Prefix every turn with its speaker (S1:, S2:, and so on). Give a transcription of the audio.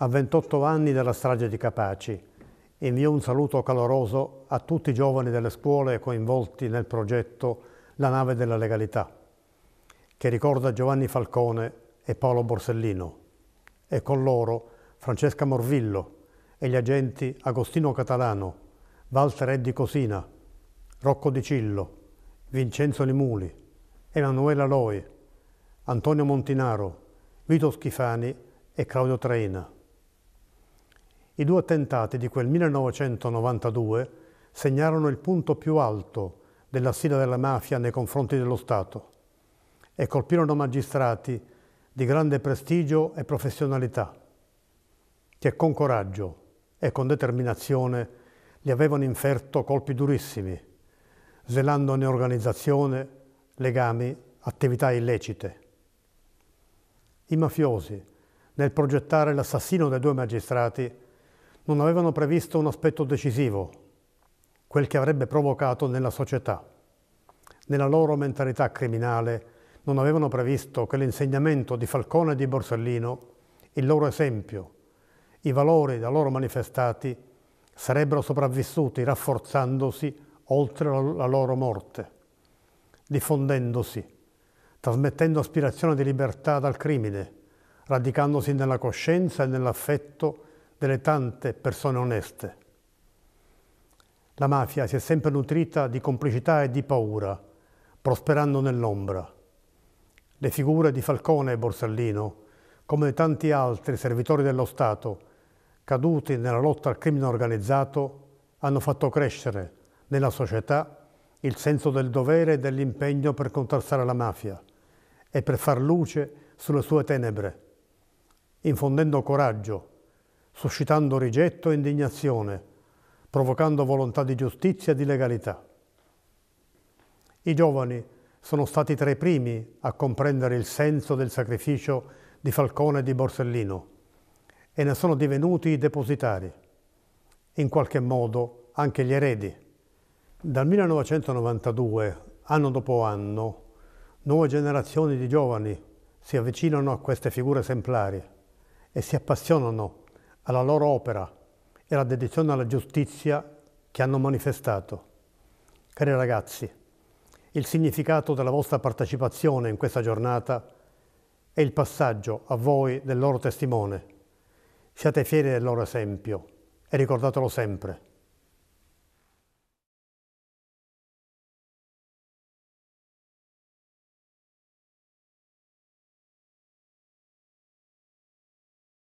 S1: a 28 anni dalla strage di Capaci. Invio un saluto caloroso a tutti i giovani delle scuole coinvolti nel progetto La nave della legalità, che ricorda Giovanni Falcone e Paolo Borsellino, e con loro Francesca Morvillo e gli agenti Agostino Catalano, Walter Eddi Cosina, Rocco Di Cillo, Vincenzo Limuli, Emanuela Loi, Antonio Montinaro, Vito Schifani e Claudio Traina. I due attentati di quel 1992 segnarono il punto più alto della sfida della mafia nei confronti dello Stato e colpirono magistrati di grande prestigio e professionalità, che con coraggio e con determinazione gli avevano inferto colpi durissimi, svelandone organizzazione, legami, attività illecite. I mafiosi, nel progettare l'assassino dei due magistrati, non avevano previsto un aspetto decisivo, quel che avrebbe provocato nella società. Nella loro mentalità criminale non avevano previsto che l'insegnamento di Falcone e di Borsellino, il loro esempio, i valori da loro manifestati, sarebbero sopravvissuti rafforzandosi oltre la loro morte, diffondendosi, trasmettendo aspirazione di libertà dal crimine, radicandosi nella coscienza e nell'affetto delle tante persone oneste. La mafia si è sempre nutrita di complicità e di paura, prosperando nell'ombra. Le figure di Falcone e Borsellino, come tanti altri servitori dello Stato, caduti nella lotta al crimine organizzato, hanno fatto crescere nella società il senso del dovere e dell'impegno per contrastare la mafia e per far luce sulle sue tenebre, infondendo coraggio suscitando rigetto e indignazione, provocando volontà di giustizia e di legalità. I giovani sono stati tra i primi a comprendere il senso del sacrificio di Falcone e di Borsellino e ne sono divenuti i depositari, in qualche modo anche gli eredi. Dal 1992, anno dopo anno, nuove generazioni di giovani si avvicinano a queste figure esemplari e si appassionano alla loro opera e alla dedizione alla giustizia che hanno manifestato. Cari ragazzi, il significato della vostra partecipazione in questa giornata è il passaggio a voi del loro testimone. Siate fieri del loro esempio e ricordatelo sempre.